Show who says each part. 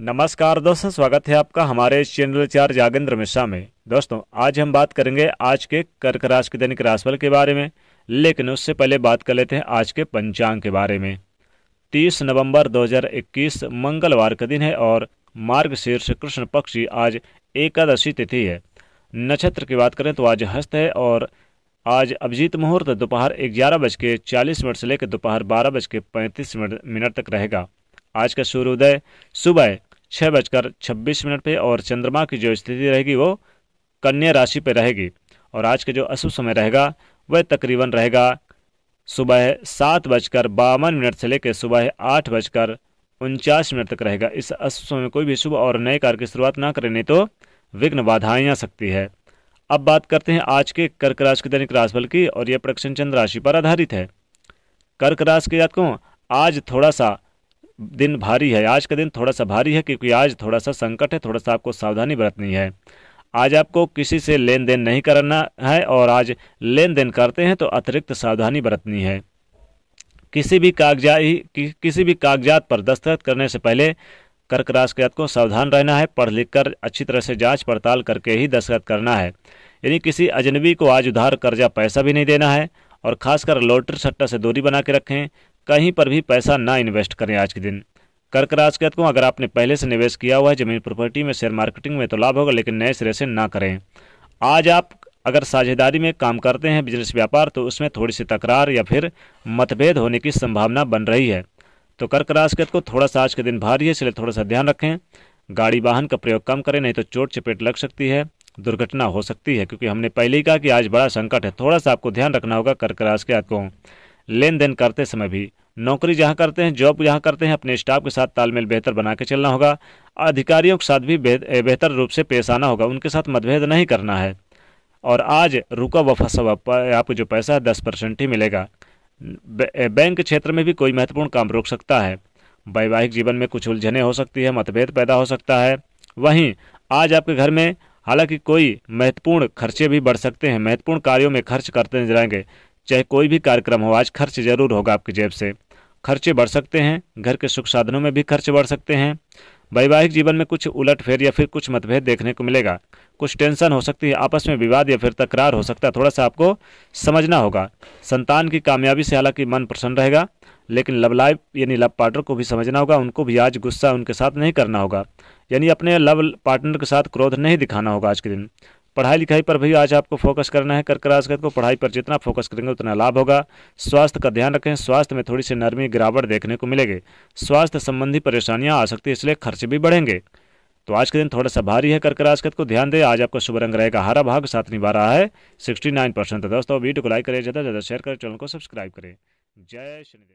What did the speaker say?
Speaker 1: नमस्कार दोस्तों स्वागत है आपका हमारे इस चैनल चार जागेंद्र मिश्रा में दोस्तों आज हम बात करेंगे आज के कर्क राशि के दैनिक राशिफल के बारे में लेकिन उससे पहले बात कर लेते हैं आज के पंचांग के बारे में 30 नवंबर 2021 मंगलवार का दिन है और मार्ग शीर्ष कृष्ण पक्षी आज एकादशी तिथि है नक्षत्र की बात करें तो आज हस्त है और आज अभिजीत मुहूर्त दोपहर ग्यारह बज के चालीस मिनट से लेकर दोपहर बारह बज के पैंतीस मिनट तक रहेगा आज का सूर्योदय सुबह छः बजकर छब्बीस मिनट पे और चंद्रमा की जो स्थिति रहेगी वो कन्या राशि पे रहेगी और आज का जो अशुभ समय रहेगा वह तकरीबन रहेगा सुबह सात बजकर बावन मिनट से लेकर सुबह आठ बजकर उनचास मिनट तक रहेगा इस अशुभ समय कोई भी शुभ और नए कार्य की शुरुआत ना करें नहीं तो विघ्न बाधाएं आ सकती है अब बात करते हैं आज के कर्क राशि के दैनिक राशिफल की और यह प्रक्षण चंद्र राशि पर आधारित है कर्क राशि के जातकों आज थोड़ा सा दिन भारी है आज का दिन थोड़ा सा भारी है क्योंकि आज थोड़ा सा संकट है थोड़ा सा आपको सावधानी बरतनी है आज आपको किसी से लेन देन नहीं करना है और आज लेन देन करते हैं तो अतिरिक्त सावधानी बरतनी है किसी भी कागजा कि, किसी भी कागजात पर दस्तखत करने से पहले कर्क राशि के को सावधान रहना है पढ़ लिख कर अच्छी तरह से जांच पड़ताल करके ही दस्तखत करना है यानी किसी अजनबी को आज उधार कर्जा पैसा भी नहीं देना है और खासकर लॉटरी सट्टा से दूरी बना के रखें कहीं पर भी पैसा ना इन्वेस्ट करें आज के दिन कर्क राज कहते हैं अगर आपने पहले से निवेश किया हुआ है जमीन प्रॉपर्टी में शेयर मार्केटिंग में तो लाभ होगा लेकिन नए सिरे से ना करें आज आप अगर साझेदारी में काम करते हैं बिजनेस व्यापार तो उसमें थोड़ी सी तकरार या फिर मतभेद होने की संभावना बन रही है तो कर्क राशि को थोड़ा सा आज के दिन भारी है इसलिए थोड़ा सा ध्यान रखें गाड़ी वाहन का प्रयोग कम करें नहीं तो चोट चपेट लग सकती है दुर्घटना हो सकती है क्योंकि हमने पहले ही कहा कि आज बड़ा संकट है थोड़ा सा आपको ध्यान रखना होगा कर्क राशि के को लेन देन करते समय भी नौकरी जहाँ करते हैं जॉब जहाँ करते हैं अपने स्टाफ के साथ तालमेल बेहतर बना के चलना होगा अधिकारियों के साथ भी बेहतर रूप से पेश आना होगा उनके साथ मतभेद नहीं करना है और आज रुका व फंसा आपको जो पैसा है दस परसेंट ही मिलेगा बैंक क्षेत्र में भी कोई महत्वपूर्ण काम रोक सकता है वैवाहिक जीवन में कुछ उलझने हो सकती है मतभेद पैदा हो सकता है वहीं आज आपके घर में हालांकि कोई महत्वपूर्ण खर्चे भी बढ़ सकते हैं महत्वपूर्ण कार्यों में खर्च करते नजर आएंगे चाहे कोई भी कार्यक्रम हो आज खर्च जरूर होगा आपकी जेब से खर्चे बढ़ सकते हैं घर के सुख साधनों में भी खर्च बढ़ सकते हैं वैवाहिक जीवन में कुछ उलटफेर या फिर कुछ मतभेद देखने को मिलेगा कुछ टेंशन हो सकती है आपस में विवाद या फिर तकरार हो सकता है थोड़ा सा आपको समझना होगा संतान की कामयाबी से हालांकि मन प्रसन्न रहेगा लेकिन लव लाइफ यानी लव पार्टनर को भी समझना होगा उनको भी आज गुस्सा उनके साथ नहीं करना होगा यानी अपने लव पार्टनर के साथ क्रोध नहीं दिखाना होगा आज के दिन पढ़ाई लिखाई पर भी आज आपको फोकस करना है कर्क राशि को पढ़ाई पर जितना फोकस करेंगे उतना लाभ होगा स्वास्थ्य का ध्यान रखें स्वास्थ्य में थोड़ी सी नरमी गिरावट देखने को मिलेगी स्वास्थ्य संबंधी परेशानियाँ आ सकती है इसलिए खर्च भी बढ़ेंगे तो आज के दिन थोड़ा सा भारी है कर्क राशि को ध्यान दें आज आपका शुभ रंग रहेगा हरा भाग सात निभा रहा है सिक्सटी नाइन परसेंट दोस्तों वीडियो को लाइक करें ज़्यादा से ज़्यादा शेयर करें चैनल को सब्सक्राइब करें जय शनिदेव